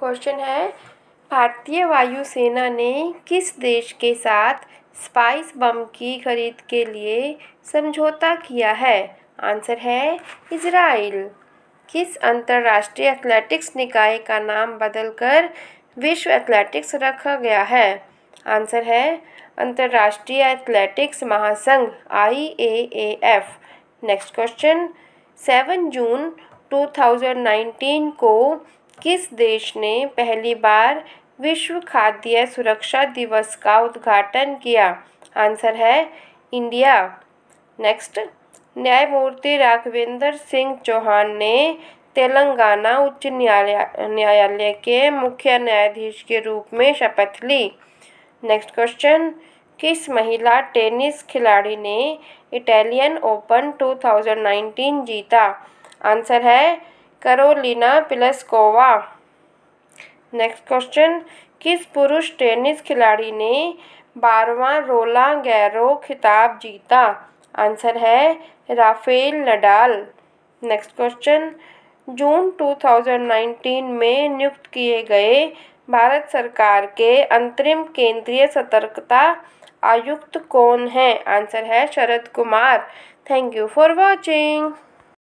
question है भारतीय वायुसेना ने किस देश के साथ स्पाइस बम की खरीद के लिए समझौता किया है आंसर है इसराइल किस अंतर्राष्ट्रीय एथलेटिक्स निकाय का नाम बदलकर विश्व एथलेटिक्स रखा गया है आंसर है अंतर्राष्ट्रीय एथलेटिक्स महासंघ I A A F next question seven June 2019 को किस देश ने पहली बार विश्व खाद्य सुरक्षा दिवस का उद्घाटन किया आंसर है इंडिया नेक्स्ट न्यायमूर्ति राघवेंद्र सिंह चौहान ने तेलंगाना उच्च न्यायालय न्यायालय के मुख्य न्यायाधीश के रूप में शपथ ली नेक्स्ट क्वेश्चन किस महिला टेनिस खिलाड़ी ने इटालियन ओपन 2019 जीता आंसर है करोलिना पिलस्कोवा नेक्स्ट क्वेश्चन किस पुरुष टेनिस खिलाड़ी ने बारवा रोला गैरो खिताब जीता आंसर है Rafael Nadal next question June 2019 में नियुक्त किए गए भारत सरकार के अंतरिम केंद्रीय सतर्कता आयुक्त कौन है आंसर है Sharad Kumar thank you for watching